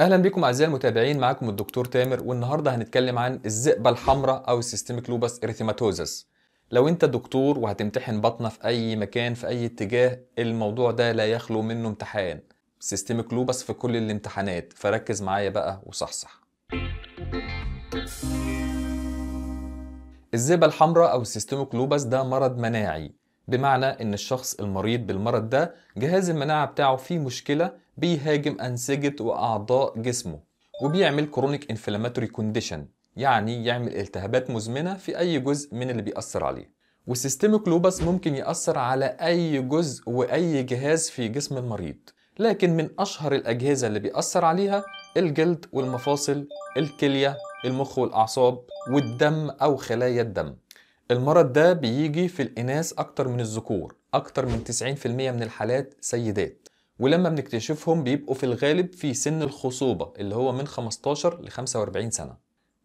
اهلا بكم اعزائي المتابعين معاكم الدكتور تامر والنهارده هنتكلم عن الزئبه الحمراء او السيستميك لوبس اريثيماتوزس لو انت دكتور وهتمتحن بطنه في اي مكان في اي اتجاه الموضوع ده لا يخلو منه امتحان سيستميك لوبس في كل الامتحانات فركز معايا بقى وصحصح الزئبه الحمراء او السيستميك لوبس ده مرض مناعي بمعنى ان الشخص المريض بالمرض ده جهاز المناعه بتاعه فيه مشكله بيهاجم انسجه واعضاء جسمه وبيعمل كرونيك انفلاماتوري كونديشن يعني يعمل التهابات مزمنه في اي جزء من اللي بيأثر عليه والسيستميك لوبس ممكن يأثر على اي جزء واي جهاز في جسم المريض لكن من اشهر الاجهزه اللي بيأثر عليها الجلد والمفاصل الكليه المخ والاعصاب والدم او خلايا الدم المرض ده بيجي في الإناث أكتر من الذكور أكتر من 90% من الحالات سيدات ولما بنكتشفهم بيبقوا في الغالب في سن الخصوبة اللي هو من 15 ل 45 سنة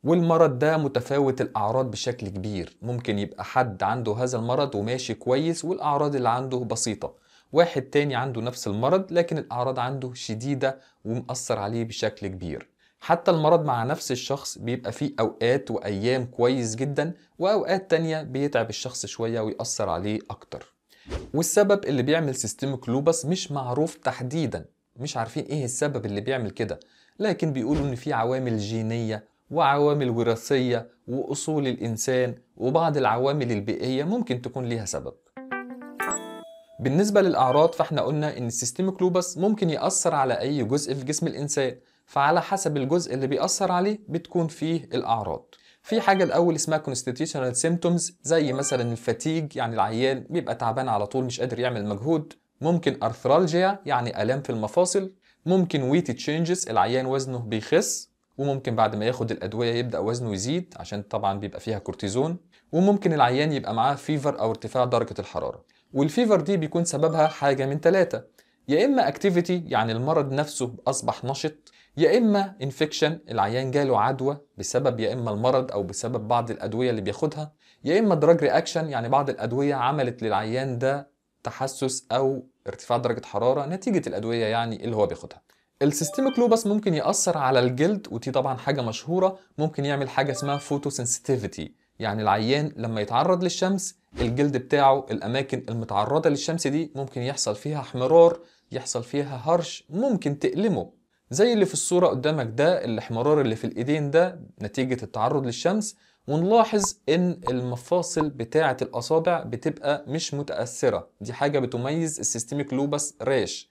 والمرض ده متفاوت الأعراض بشكل كبير ممكن يبقى حد عنده هذا المرض وماشي كويس والأعراض اللي عنده بسيطة واحد تاني عنده نفس المرض لكن الأعراض عنده شديدة ومأثر عليه بشكل كبير حتى المرض مع نفس الشخص بيبقى فيه أوقات وأيام كويس جدا وأوقات تانية بيتعب الشخص شوية ويأثر عليه أكتر والسبب اللي بيعمل سيستمك لوبس مش معروف تحديدا مش عارفين ايه السبب اللي بيعمل كده لكن بيقولوا ان في عوامل جينية وعوامل وراثية وأصول الإنسان وبعض العوامل البيئية ممكن تكون ليها سبب بالنسبة للأعراض فاحنا قلنا إن السيستيميك لوبس ممكن يأثر على أي جزء في جسم الإنسان فعلى حسب الجزء اللي بيأثر عليه بتكون فيه الأعراض في حاجة الأول اسمها constitutional symptoms زي مثلا الفاتيج يعني العيان بيبقى تعبان على طول مش قادر يعمل مجهود ممكن أرثرالجيا يعني آلام في المفاصل ممكن ويت تشينجز العيان وزنه بيخس وممكن بعد ما ياخد الأدوية يبدأ وزنه يزيد عشان طبعا بيبقى فيها كورتيزون وممكن العيان يبقى معاه فيفر أو ارتفاع درجة الحرارة والفيفر دي بيكون سببها حاجة من ثلاثة يا إما اكتيفيتي يعني المرض نفسه أصبح نشط يا اما انفكشن العيان جاله عدوى بسبب يا اما المرض او بسبب بعض الادويه اللي بياخدها يا اما دراج رياكشن يعني بعض الادويه عملت للعيان ده تحسس او ارتفاع درجه حراره نتيجه الادويه يعني اللي هو بياخدها السيستميك لوبس ممكن ياثر على الجلد ودي طبعا حاجه مشهوره ممكن يعمل حاجه اسمها فوتو سنسيتيفيتي يعني العيان لما يتعرض للشمس الجلد بتاعه الاماكن المتعرضه للشمس دي ممكن يحصل فيها احمرار يحصل فيها هرش ممكن تألمه زي اللي في الصورة قدامك ده الاحمرار اللي في الإيدين ده نتيجة التعرض للشمس ونلاحظ إن المفاصل بتاعة الأصابع بتبقى مش متأثرة دي حاجة بتميز السيستيميك لوبس راش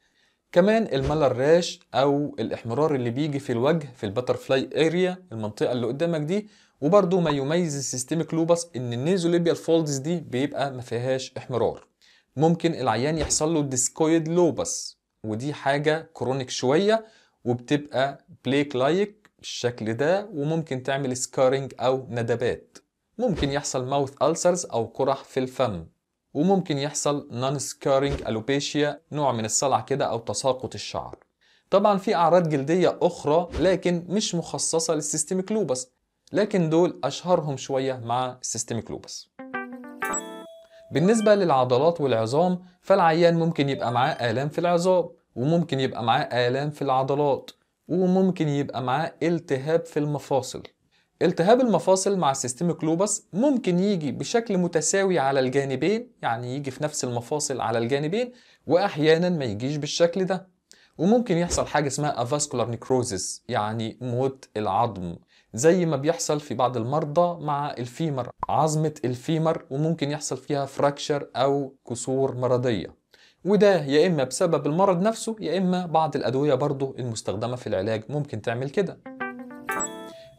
كمان الملل راش أو الإحمرار اللي بيجي في الوجه في البترفلاي اريا المنطقة اللي قدامك دي وبرضو ما يميز السيستيميك لوبس إن النيزوليبيال فولدز دي بيبقى ما فيهاش إحمرار ممكن العيان يحصل له ديسكويد لوبس ودي حاجة كرونيك شوية وبتبقى بليك لايك بالشكل ده وممكن تعمل سكارينج أو ندبات ممكن يحصل ماوث ألسرز أو قرح في الفم وممكن يحصل نون سكارينج ألوبيشيا نوع من الصلع كده أو تساقط الشعر طبعا في أعراض جلدية أخرى لكن مش مخصصة للسيستميك لوبس لكن دول أشهرهم شوية مع السيستميك لوبس بالنسبة للعضلات والعظام فالعيان ممكن يبقى معاه آلام في العظام وممكن يبقى معاه آلام في العضلات وممكن يبقى معاه التهاب في المفاصل التهاب المفاصل مع السيستميك لوبس ممكن يجي بشكل متساوي على الجانبين يعني يجي في نفس المفاصل على الجانبين واحيانا ما يجيش بالشكل ده وممكن يحصل حاجه اسمها افاسكولار نيكروزيس يعني موت العظم زي ما بيحصل في بعض المرضى مع الفيمر عظمه الفيمر وممكن يحصل فيها فراكشر او كسور مرضيه وده يا إما بسبب المرض نفسه يا إما بعض الأدوية برضه المستخدمة في العلاج ممكن تعمل كده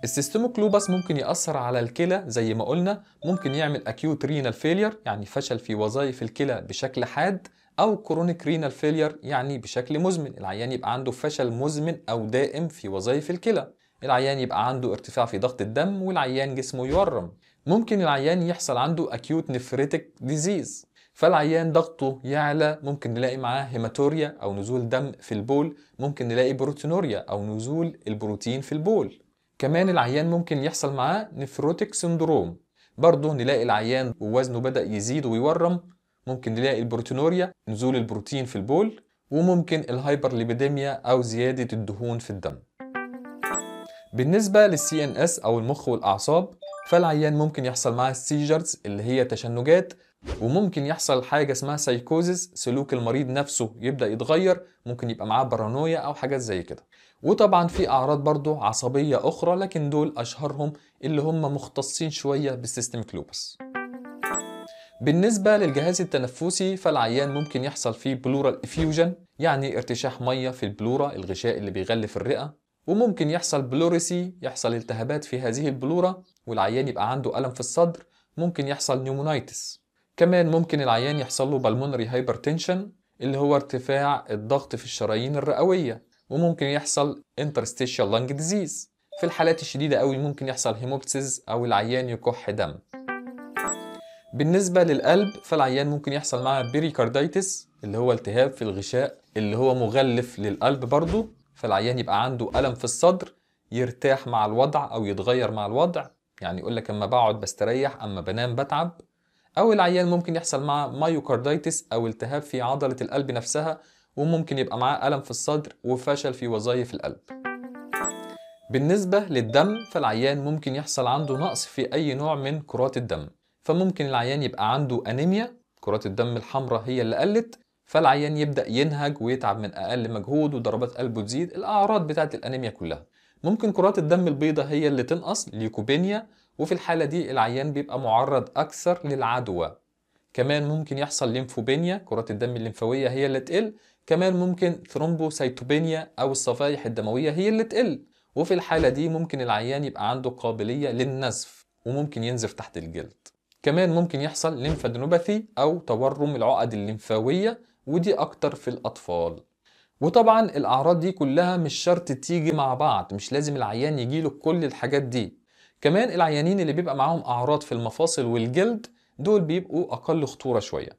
السيستموك لوبس ممكن يأثر على الكلى زي ما قلنا ممكن يعمل أكيوت رينال فيلير يعني فشل في وظائف الكلى بشكل حاد أو كرونيك رينال فيلير يعني بشكل مزمن العيان يبقى عنده فشل مزمن أو دائم في وظائف الكلى العيان يبقى عنده ارتفاع في ضغط الدم والعيان جسمه يورم ممكن العيان يحصل عنده أكيوت نفريتك ديزيز فالعيان ضغطه يعلى ممكن نلاقي معاه هيماتوريا أو نزول دم في البول ممكن نلاقي بروتينوريا أو نزول البروتين في البول كمان العيان ممكن يحصل معاه نفروتيك سندروم برضه نلاقي العيان ووزنه بدأ يزيد ويورم ممكن نلاقي البروتينوريا نزول البروتين في البول وممكن الهايبرليبيديميا أو زيادة الدهون في الدم بالنسبة للسي ان اس أو المخ والأعصاب فالعيان ممكن يحصل معاه السيجرز اللي هي تشنجات وممكن يحصل حاجه اسمها سايكوزيس سلوك المريض نفسه يبدا يتغير ممكن يبقى معاه بارانويا او حاجات زي كده وطبعا في اعراض برضو عصبيه اخرى لكن دول اشهرهم اللي هم مختصين شويه بالسيستم كلوبس بالنسبة للجهاز التنفسي فالعيان ممكن يحصل فيه بلورال افيوجن يعني ارتشاح مية في البلورة الغشاء اللي بيغلف الرئة وممكن يحصل بلوريسي يحصل التهابات في هذه البلورة والعيان يبقى عنده ألم في الصدر ممكن يحصل نيومونايتس كمان ممكن العيان يحصل له بالمونري هايبرتنشن اللي هو ارتفاع الضغط في الشرايين الرئوية وممكن يحصل interstitial lung disease في الحالات الشديدة قوي ممكن يحصل هيموبسيز أو العيان يكح دم بالنسبة للقلب فالعيان ممكن يحصل معاه بيريكارديتس اللي هو التهاب في الغشاء اللي هو مغلف للقلب برضه فالعيان يبقى عنده ألم في الصدر يرتاح مع الوضع أو يتغير مع الوضع يعني يقول لك أما بقعد بستريح أما بنام بتعب أو العيان ممكن يحصل معاه مايوكاردايتس أو التهاب في عضلة القلب نفسها وممكن يبقى معاه ألم في الصدر وفشل في وظائف القلب بالنسبة للدم فالعيان ممكن يحصل عنده نقص في أي نوع من كرات الدم فممكن العيان يبقى عنده أنيميا كرات الدم الحمراء هي اللي قلت فالعيان يبدأ ينهج ويتعب من أقل مجهود وضربات قلبه تزيد الأعراض بتاعة الأنيميا كلها ممكن كرات الدم البيضاء هي اللي تنقص ليكوبينيا وفي الحالة دي العيان بيبقى معرض أكثر للعدوى كمان ممكن يحصل ليمفوبينيا كرات الدم الليمفاوية هي اللي تقل كمان ممكن ثرومبوسيتوبينيا أو الصفائح الدموية هي اللي تقل وفي الحالة دي ممكن العيان يبقى عنده قابلية للنزف وممكن ينزف تحت الجلد كمان ممكن يحصل ليمفادينوباثي أو تورم العقد الليمفاوية ودي أكتر في الأطفال وطبعا الأعراض دي كلها مش شرط تيجي مع بعض مش لازم العيان يجيله كل الحاجات دي كمان العيانين اللي بيبقى معاهم اعراض في المفاصل والجلد دول بيبقوا اقل خطوره شويه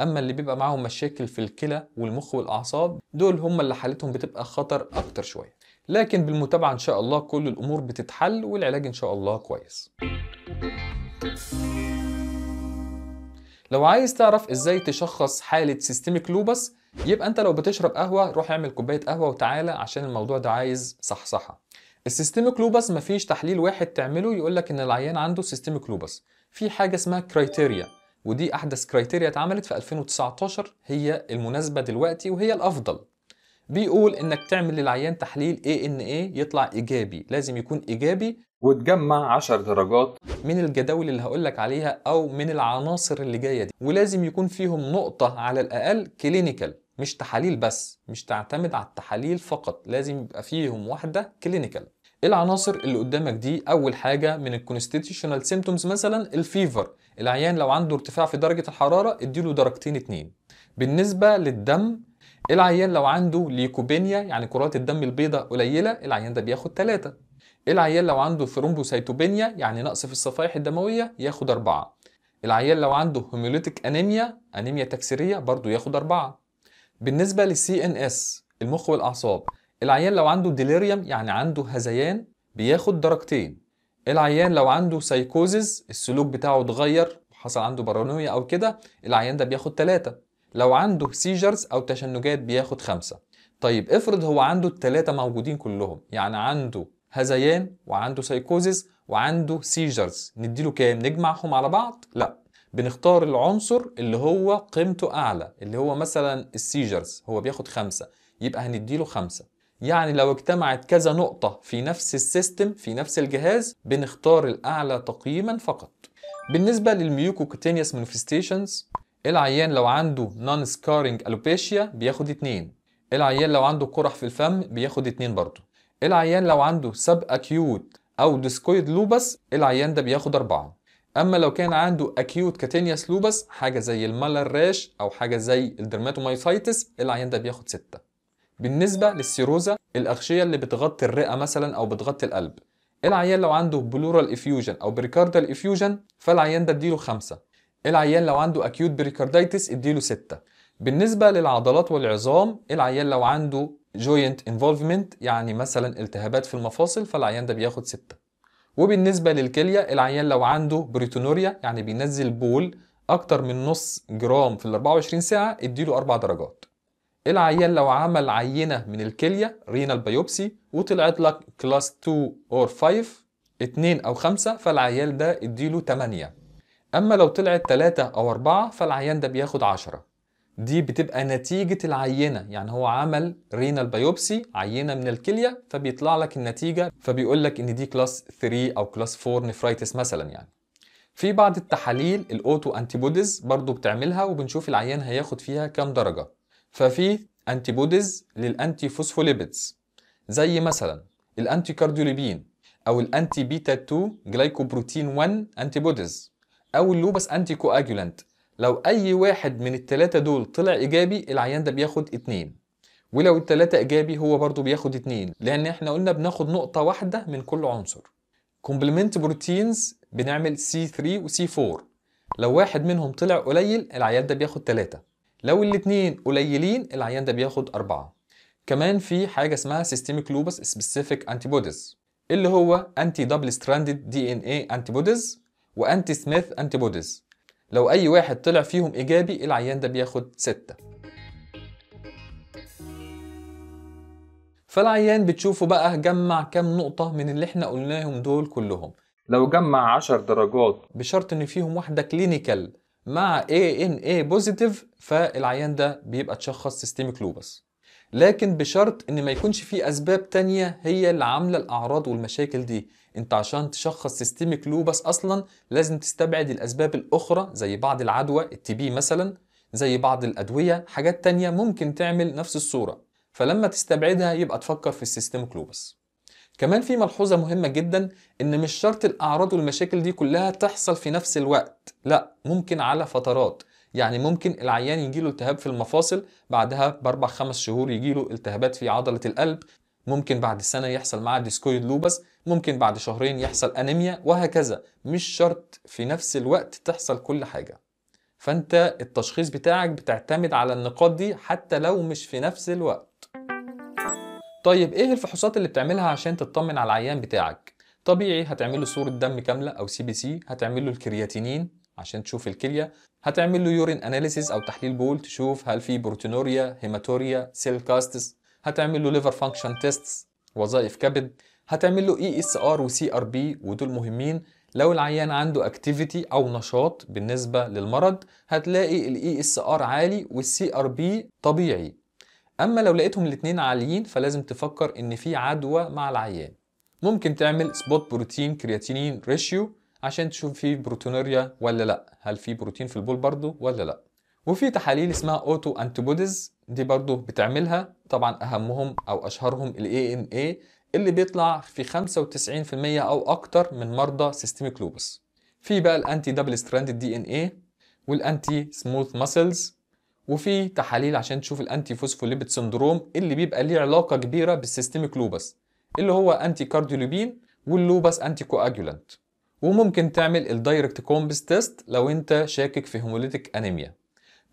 اما اللي بيبقى معاهم مشاكل في الكلى والمخ والاعصاب دول هم اللي حالتهم بتبقى خطر اكتر شويه لكن بالمتابعه ان شاء الله كل الامور بتتحل والعلاج ان شاء الله كويس لو عايز تعرف ازاي تشخص حاله سيستميك لوبس يبقى انت لو بتشرب قهوه روح اعمل كوبايه قهوه وتعالى عشان الموضوع ده عايز صحصحه السيستميك لوبس مفيش تحليل واحد تعمله يقول لك ان العيان عنده سيستميك لوبس في حاجه اسمها كرايتيريا ودي احدث كرايتيريا اتعملت في 2019 هي المناسبه دلوقتي وهي الافضل بيقول انك تعمل للعيان تحليل اي ان اي يطلع ايجابي لازم يكون ايجابي وتجمع 10 درجات من الجداول اللي هقولك عليها او من العناصر اللي جايه دي ولازم يكون فيهم نقطه على الاقل كلينيكال مش تحاليل بس مش تعتمد على التحاليل فقط لازم يبقى فيهم واحده كلينيكال العناصر اللي قدامك دي اول حاجه من الكونستيتيوشنال سيمتومز مثلا الفيفر العيان لو عنده ارتفاع في درجه الحراره اديله درجتين اتنين بالنسبه للدم العيان لو عنده ليكوبينيا يعني كرات الدم البيضاء قليله العيان ده بياخد 3 العيان لو عنده ثرومبوسيتوبينيا يعني نقص في الصفائح الدمويه ياخد 4 العيان لو عنده هيموليتيك انيميا انيميا تكسيريه برضه ياخد 4 بالنسبه للسي ان اس المخ والاعصاب العيان لو عنده ديليريوم يعني عنده هذيان بياخد درجتين العيان لو عنده سايكوزيز السلوك بتاعه اتغير حصل عنده بارانويا او كده العيان ده بياخد ثلاثة لو عنده سيجرز او تشنجات بياخد خمسة طيب افرض هو عنده الثلاثة موجودين كلهم يعني عنده هذيان وعنده سايكوزيز وعنده سيجرز نديله كام نجمعهم على بعض لا بنختار العنصر اللي هو قيمته اعلى اللي هو مثلا السيجرز هو بياخد خمسة يبقى هنديله خمسة يعني لو اجتمعت كذا نقطة في نفس السيستم في نفس الجهاز بنختار الأعلى تقييما فقط بالنسبة للميوكوكوتينيوس مانيفستيشنز العيان لو عنده نون سكارينج الوبيشيا بياخد اتنين العيان لو عنده قرح في الفم بياخد اتنين برضه العيان لو عنده سب اكيوت او ديسكويد لوبس العيان ده بياخد أربعة اما لو كان عنده اكيوت كاتينياس لوبس حاجه زي المالر راش او حاجه زي الدرماتومايسايتس العيان ده بياخد ستة بالنسبة للسيروزا الأغشية اللي بتغطي الرئة مثلا أو بتغطي القلب العيان لو عنده بلورال افيوجن أو بريكاردال افيوجن فالعيان ده اديله خمسة العيان لو عنده أكيوت بريكاردايتس اديله ستة بالنسبة للعضلات والعظام العيان لو عنده جوينت انفولفمنت يعني مثلا التهابات في المفاصل فالعيان ده بياخد ستة وبالنسبة للكلية العيان لو عنده بريتونوريا يعني بينزل بول أكتر من نص جرام في ال 24 ساعة اديله أربع درجات العيان لو عمل عينة من الكلية رينال بايوبسي وطلعت لك كلاس 2 اور 5 2 او 5 فالعيان ده اديله 8 اما لو طلعت 3 او 4 فالعيان ده بياخد 10 دي بتبقى نتيجة العينة يعني هو عمل رينال بايوبسي عينة من الكلية فبيطلع لك النتيجة فبيقول لك ان دي كلاس 3 او كلاس 4 نفرايتس مثلا يعني في بعض التحاليل الاوتو انتيبوديز برضو بتعملها وبنشوف العيان هياخد فيها كام درجة ففي انتي بوديز للانتي فوسفوليبيدز زي مثلا الانتي كارديوليبين او الانتي بيتا 2 جلايكوبروتين 1 انتي بوديز او اللوبس انتي كواجولانت لو اي واحد من الثلاثه دول طلع ايجابي العيان ده بياخد اتنين ولو التلاتة إيجابي هو برضو بياخد اتنين لأن احنا قلنا بناخد نقطة واحدة من كل عنصر كومبلمنت بروتينز بنعمل سي 3 وسي 4 لو واحد منهم طلع قليل العيال ده بياخد تلاتة لو الاثنين قليلين العيان ده بياخد أربعة كمان في حاجة اسمها سيستميك لوبس سبيسيفيك antibodies اللي هو انتي دبل ستراندد دي ان اي انتيبوديز وانتي سميث انتيبوديز لو اي واحد طلع فيهم ايجابي العيان ده بياخد ستة فالعيان بتشوفه بقى جمع كام نقطة من اللي احنا قلناهم دول كلهم لو جمع 10 درجات بشرط ان فيهم واحدة كلينيكال مع ANA بوزيتيف فالعيان ده بيبقى تشخص سيستميك لوبس لكن بشرط ان ما يكونش فيه اسباب تانية هي اللي عامله الاعراض والمشاكل دي انت عشان تشخص سيستميك لوبس اصلا لازم تستبعد الاسباب الاخرى زي بعض العدوى التي بي مثلا زي بعض الادويه حاجات تانية ممكن تعمل نفس الصوره فلما تستبعدها يبقى تفكر في السيستميك لوبس كمان في ملحوظة مهمة جدا إن مش شرط الأعراض والمشاكل دي كلها تحصل في نفس الوقت لا ممكن على فترات يعني ممكن العيان يجيله التهاب في المفاصل بعدها بأربع خمس شهور يجيله التهابات في عضلة القلب ممكن بعد سنة يحصل معاه ديسكويد لوبس ممكن بعد شهرين يحصل أنيميا وهكذا مش شرط في نفس الوقت تحصل كل حاجة فأنت التشخيص بتاعك بتعتمد على النقاط دي حتى لو مش في نفس الوقت طيب ايه الفحوصات اللي بتعملها عشان تطمن على العيان بتاعك طبيعي هتعمل له صوره دم كامله او سي بي سي هتعمل له الكرياتينين عشان تشوف الكليه هتعمل له يورين اناليسيس او تحليل بول تشوف هل في بروتينوريا هيماتوريا سيل كاستس هتعمل له ليفر فانكشن تيست وظائف كبد هتعمل له اي اس ار وسي ار بي ودول مهمين لو العيان عنده اكتيفيتي او نشاط بالنسبه للمرض هتلاقي الاي اس e ار عالي والسي ار بي طبيعي اما لو لقيتهم الاتنين عاليين فلازم تفكر ان في عدوى مع العيان ممكن تعمل سبوت بروتين كرياتينين ريشيو عشان تشوف في بروتونوريا ولا لا هل في بروتين في البول برضه ولا لا وفي تحاليل اسمها اوتو انتيبوديز دي برضه بتعملها طبعا اهمهم او اشهرهم الاي ام اي اللي بيطلع في 95% او اكتر من مرضى سيستميك لوبس في بقى الانتي دبل ستراند دي ان اي والانتي سموث ماسلز وفي تحاليل عشان تشوف الانتي فوسفوليبيد سندروم اللي بيبقى ليه علاقه كبيره بالسيستميك لوبس اللي هو انتي كارديولوبين واللوبس انتي كواجولانت وممكن تعمل الدايركت كومبس تيست لو انت شاكك في هيموليتيك انيميا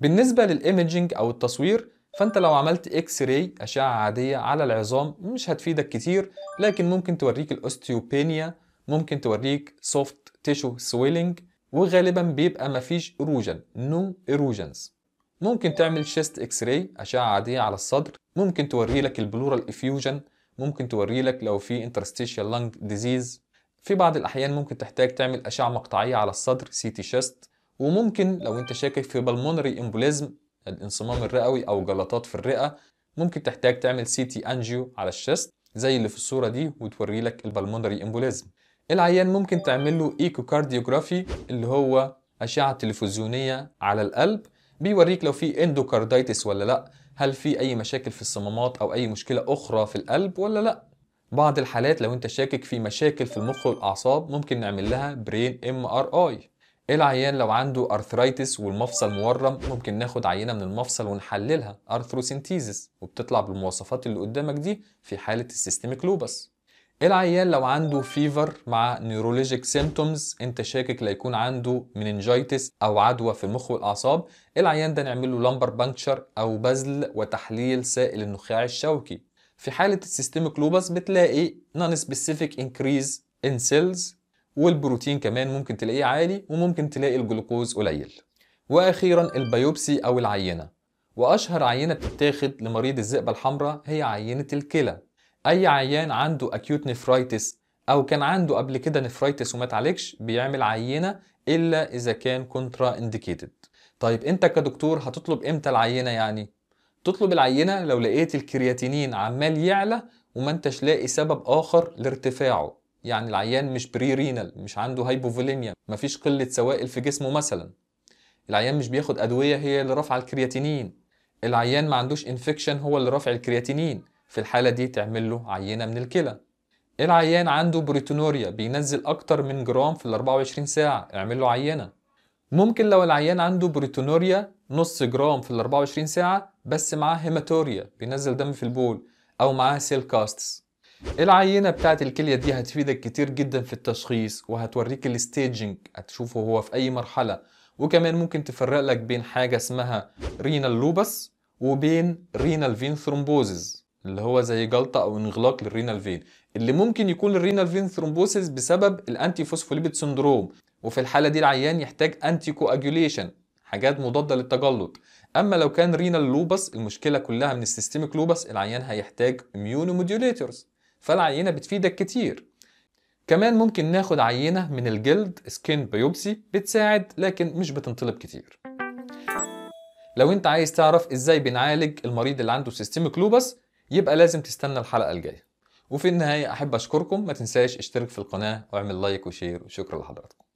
بالنسبه للايمجنج او التصوير فانت لو عملت اكس راي اشعه عاديه على العظام مش هتفيدك كتير لكن ممكن توريك الاوستيوبينيا ممكن توريك سوفت تيشو سويلنج وغالبا بيبقى مفيش اروجن نو no اروجنز ممكن تعمل شيست اكس راي اشعه عاديه على الصدر ممكن توري لك البلورال افيوجن ممكن توري لك لو في انترستيشيال لانج ديزيز في بعض الاحيان ممكن تحتاج تعمل اشعه مقطعيه على الصدر سي تي شيست وممكن لو انت شاكك في بالمونري امبوليزم الانصمام الرئوي او جلطات في الرئه ممكن تحتاج تعمل سي تي انجيو على الشيست زي اللي في الصوره دي وتوري لك البالمونري امبوليزم العيان ممكن تعمل له ايكوكارديوجرافي اللي هو اشعه تلفزيونيه على القلب بيوريك لو في اندوكاردايتس ولا لا هل في اي مشاكل في الصمامات او اي مشكله اخرى في القلب ولا لا بعض الحالات لو انت شاكك في مشاكل في المخ والاعصاب ممكن نعمل لها برين ام ار اي العيان لو عنده ارثرايتس والمفصل مورم ممكن ناخد عينه من المفصل ونحللها ارثروسينتيزس وبتطلع بالمواصفات اللي قدامك دي في حاله السيستميك لوبس العيان لو عنده فيفر مع نيورولوجيك سيمتومز انت شاكك ليكون عنده مننجيتس او عدوى في المخ والاعصاب العيان ده نعمل له لامبر بانكشر او بذل وتحليل سائل النخاع الشوكي في حاله السيستميك لوبس بتلاقي نون سبيسيفيك انكريز ان سيلز والبروتين كمان ممكن تلاقيه عالي وممكن تلاقي الجلوكوز قليل واخيرا البيوبسي او العينه واشهر عينه بتتاخد لمريض الزئبه الحمراء هي عينه الكلى اي عيان عنده اكيوت نفرايتس او كان عنده قبل كده نفرايتس وما اتعالجش بيعمل عينه الا اذا كان كونترا انديكيتد طيب انت كدكتور هتطلب امتى العينه يعني تطلب العينه لو لقيت الكرياتينين عمال يعلى وما انتش لاقي سبب اخر لارتفاعه يعني العيان مش بري رينال مش عنده هايبوفوليميا مفيش قله سوائل في جسمه مثلا العيان مش بياخد ادويه هي اللي رافعه الكرياتينين العيان ما عندوش انفكشن هو اللي رافع الكرياتينين في الحالة دي تعمل له عينة من الكلى العيان عنده بروتينوريا بينزل أكتر من جرام في ال 24 ساعة اعمل له عينة ممكن لو العيان عنده بروتينوريا نص جرام في ال 24 ساعة بس معاه هيماتوريا بينزل دم في البول أو معاه سيل كاستس العينة بتاعت الكلية دي هتفيدك كتير جدا في التشخيص وهتوريك الستيجنج هتشوفه هو في أي مرحلة وكمان ممكن تفرق لك بين حاجة اسمها رينال لوبس وبين رينال فين ثرومبوزز اللي هو زي جلطه او انغلاق للرينال فين اللي ممكن يكون الرينال فين ثرومبوسيس بسبب الانتي فوسفوليبيد سندروم وفي الحاله دي العيان يحتاج انتي كواجوليشن حاجات مضاده للتجلط اما لو كان رينال لوبس المشكله كلها من السيستميك لوبس العيان هيحتاج اميونو فالعينه بتفيدك كتير كمان ممكن ناخد عينه من الجلد سكين بيوبسي بتساعد لكن مش بتنطلب كتير لو انت عايز تعرف ازاي بنعالج المريض اللي عنده سيستميك لوبس يبقى لازم تستنى الحلقه الجايه وفي النهايه احب اشكركم ما تنساش اشترك في القناه واعمل لايك وشير وشكرا لحضراتكم